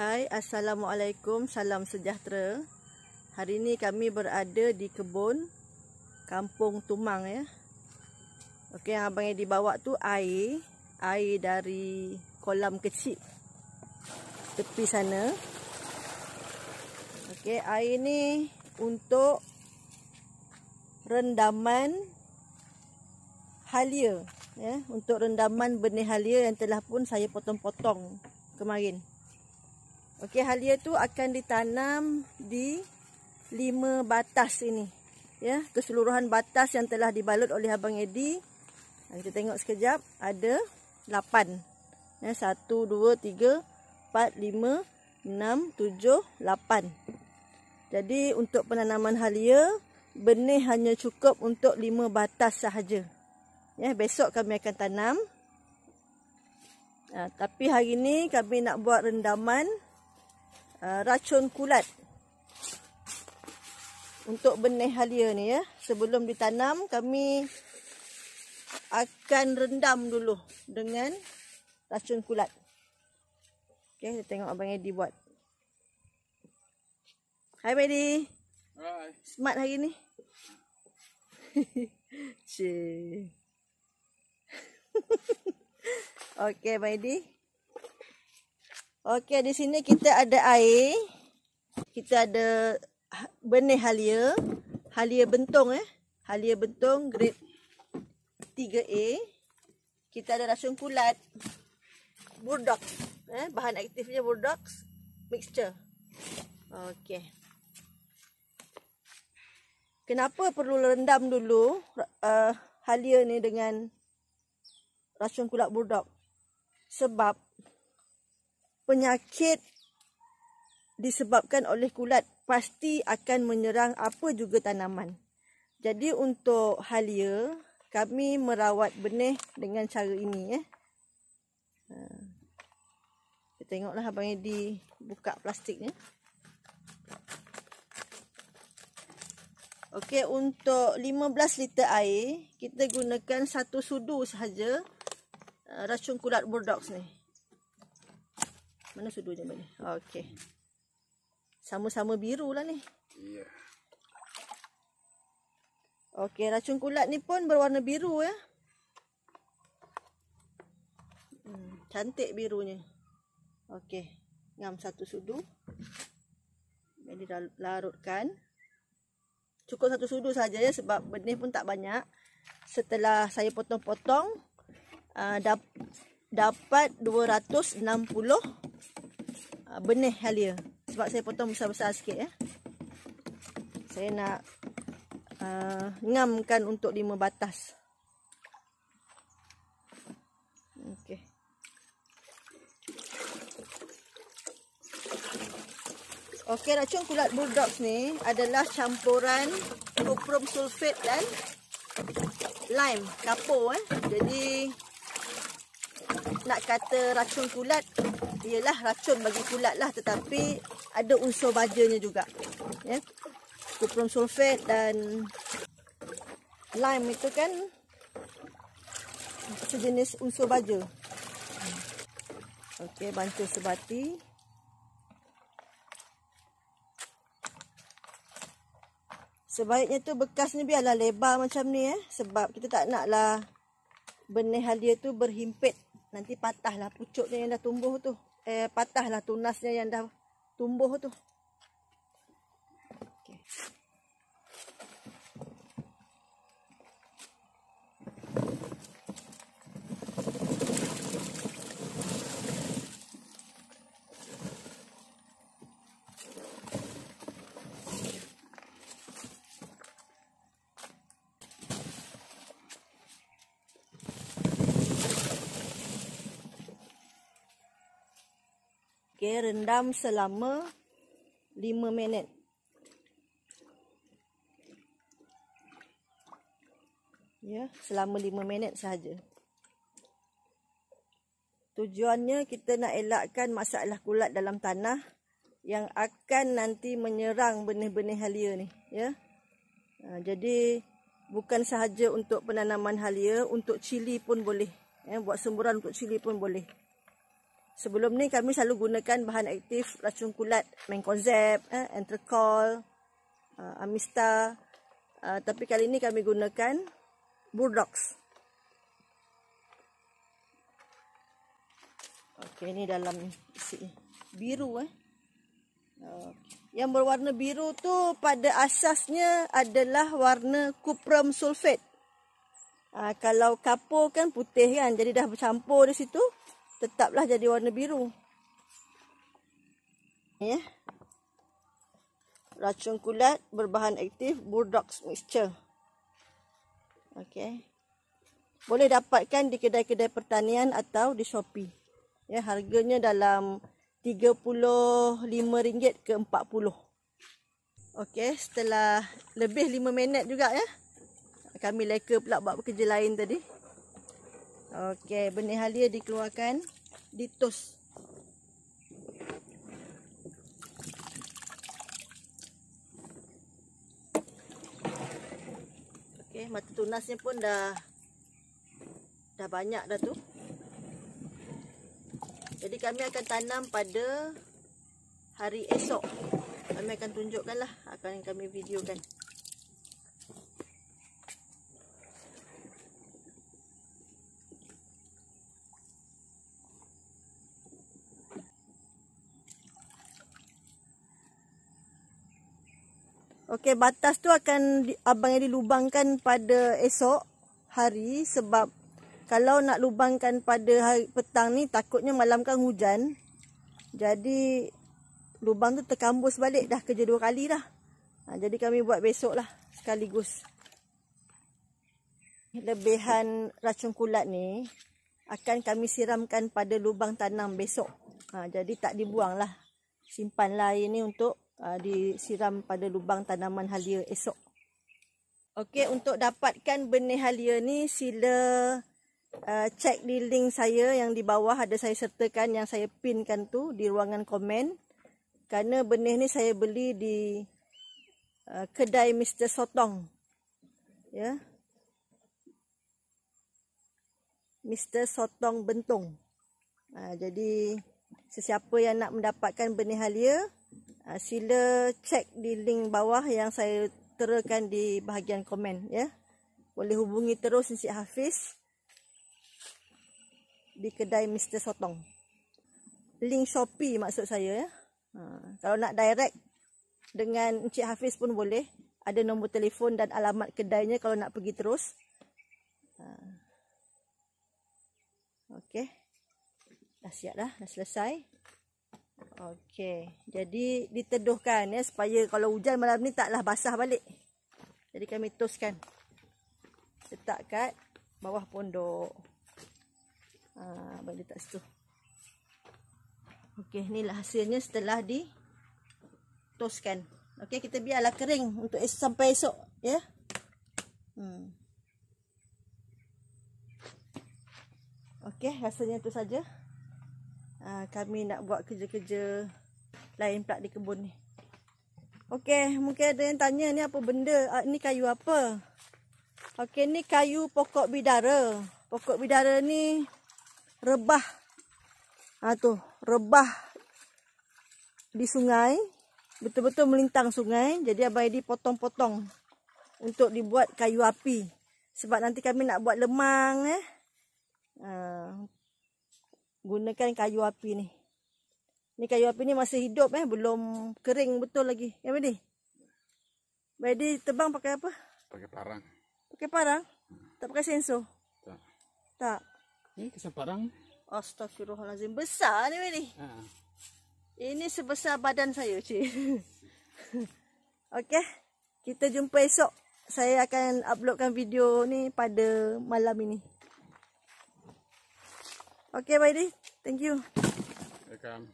Hai, Assalamualaikum. Salam sejahtera. Hari ini kami berada di kebun Kampung Tumang ya. Okey, yang abang yang dibawa tu air, air dari kolam kecil tepi sana. Okey, air ni untuk rendaman halia ya, untuk rendaman benih halia yang telah pun saya potong-potong kemarin. Okey, halia tu akan ditanam di lima batas ini. Ya, keseluruhan batas yang telah dibalut oleh Abang Edi. Kita tengok sekejap, ada lapan. Ya, satu, dua, tiga, empat, lima, enam, tujuh, lapan. Jadi untuk penanaman halia, benih hanya cukup untuk lima batas sahaja. Ya, besok kami akan tanam. Ha, tapi hari ini kami nak buat rendaman. Uh, racun kulat untuk benih halia ni ya. Sebelum ditanam kami akan rendam dulu dengan racun kulat. Okey, kita tengok abang Eddie buat. Hai Medi. Hai. Smart hari ni. Cik. Okey, Medi. Okey, di sini kita ada air. Kita ada ha, benih halia. Halia bentong eh. Halia bentong grade 3A. Kita ada rasun kulat. Burdock. Eh, bahan aktifnya burdock. Mixture. Okey. Kenapa perlu rendam dulu uh, halia ni dengan rasun kulat burdock? Sebab penyakit disebabkan oleh kulat pasti akan menyerang apa juga tanaman. Jadi untuk halia, ya, kami merawat benih dengan cara ini. Eh. Ha. Kita tengoklah Abang Edi buka plastiknya. Okey, untuk 15 liter air, kita gunakan satu sudu sahaja eh, racun kulat burdox ni. Mana sudu jambal ni? Okey. Sama-sama biru lah ni. Ya. Yeah. Okey, racun kulat ni pun berwarna biru ya. Hmm, cantik birunya. Okey. Ngam satu sudu. Jadi dah larutkan. Cukup satu sudu saja ya sebab benih pun tak banyak. Setelah saya potong-potong, uh, dap dapat 260 Ah, benih halia sebab saya potong besar-besar sikit ya. Saya nak uh, ngamkan untuk 5 batas. Okey. Okey, racun kulat bulldogs ni adalah campuran kuprum sulfat dan lime, kapur eh. Jadi nak kata racun kulat ialah racun bagi kulat lah tetapi ada unsur bajanya juga ya kuprum sulfat dan lime itu kan sejenis unsur baja okey bancuh sebati sebaiknya tu bekas ni biarlah lebar macam ni eh sebab kita tak nak lah benih halia tu berhimpit Nanti patah patahlah pucuknya yang dah tumbuh tu eh, patahlah tunasnya yang dah tumbuh tu. Okey, rendam selama 5 minit. Ya, selama 5 minit sahaja. Tujuannya kita nak elakkan masalah kulat dalam tanah yang akan nanti menyerang benih-benih halia ni, ya. Ha, jadi bukan sahaja untuk penanaman halia, untuk cili pun boleh. Ya, buat semburan untuk cili pun boleh. Sebelum ni kami selalu gunakan bahan aktif racun kulat, main konsep, eh, entrecol, uh, amista. Uh, tapi kali ni kami gunakan burdox. Okey, ni dalam isi biru eh. Okay. Eh, yang berwarna biru tu pada asasnya adalah warna kuprum sulfat. Uh, kalau kapur kan putih kan, jadi dah bercampur di situ tetaplah jadi warna biru. Ya. Racun kulat berbahan aktif Burdox mixture. Okey. Boleh dapatkan di kedai-kedai pertanian atau di Shopee. Ya, harganya dalam RM35 ke RM40. Okey, setelah lebih 5 minit juga ya. Kami leka pula buat kerja lain tadi. Okey, benih halia dikeluarkan, ditus. Okey, mata tunasnya pun dah dah banyak dah tu. Jadi kami akan tanam pada hari esok. Kami akan tunjukkanlah, akan kami videokan. Okey, batas tu akan di, abang yang dilubangkan pada esok hari sebab kalau nak lubangkan pada hari petang ni takutnya malam kan hujan. Jadi lubang tu terkambus balik dah kerja dua kali dah. Ha, jadi kami buat besok lah sekaligus. Lebihan racun kulat ni akan kami siramkan pada lubang tanam besok. Ha, jadi tak dibuang lah. Simpan lah air ni untuk uh, disiram pada lubang tanaman halia esok. Okey, untuk dapatkan benih halia ni sila uh, ah, check di link saya yang di bawah ada saya sertakan yang saya pinkan tu di ruangan komen. Karena benih ni saya beli di uh, kedai Mr. Sotong. Ya. Yeah. Mr. Sotong Bentong. Uh, jadi, sesiapa yang nak mendapatkan benih halia, Ah, sila cek di link bawah yang saya terakan di bahagian komen ya. Boleh hubungi terus Encik Hafiz di kedai Mr. Sotong. Link Shopee maksud saya ya. Ah, kalau nak direct dengan Encik Hafiz pun boleh. Ada nombor telefon dan alamat kedainya kalau nak pergi terus. Ha. Okey. Dah siap dah. Dah selesai. Okey. Jadi diteduhkan ya supaya kalau hujan malam ni taklah basah balik. Jadi kami toskan. Letak kat bawah pondok. Ha, abang letak situ. Okey, inilah hasilnya setelah di toskan. Okey, kita biarlah kering untuk es sampai esok ya. Hmm. Okey, rasanya itu saja. Ah, kami nak buat kerja-kerja lain pula di kebun ni. Okey, mungkin ada yang tanya ni apa benda? Uh, ni kayu apa? Okey, ni kayu pokok bidara. Pokok bidara ni rebah. Ah ha, tu, rebah di sungai. Betul-betul melintang sungai. Jadi Abang Edi potong-potong untuk dibuat kayu api. Sebab nanti kami nak buat lemang eh gunakan kayu api ni. Ni kayu api ni masih hidup eh, belum kering betul lagi. Ya Medi. Medi tebang pakai apa? Pakai parang. Pakai parang? Tak pakai senso? Tak. Tak. Ni kesan parang. Astagfirullahalazim. Besar ni Medi. Ha. Ini sebesar badan saya, Cik. Okey. Kita jumpa esok. Saya akan uploadkan video ni pada malam ini. Okay, buddy. Thank you. Welcome.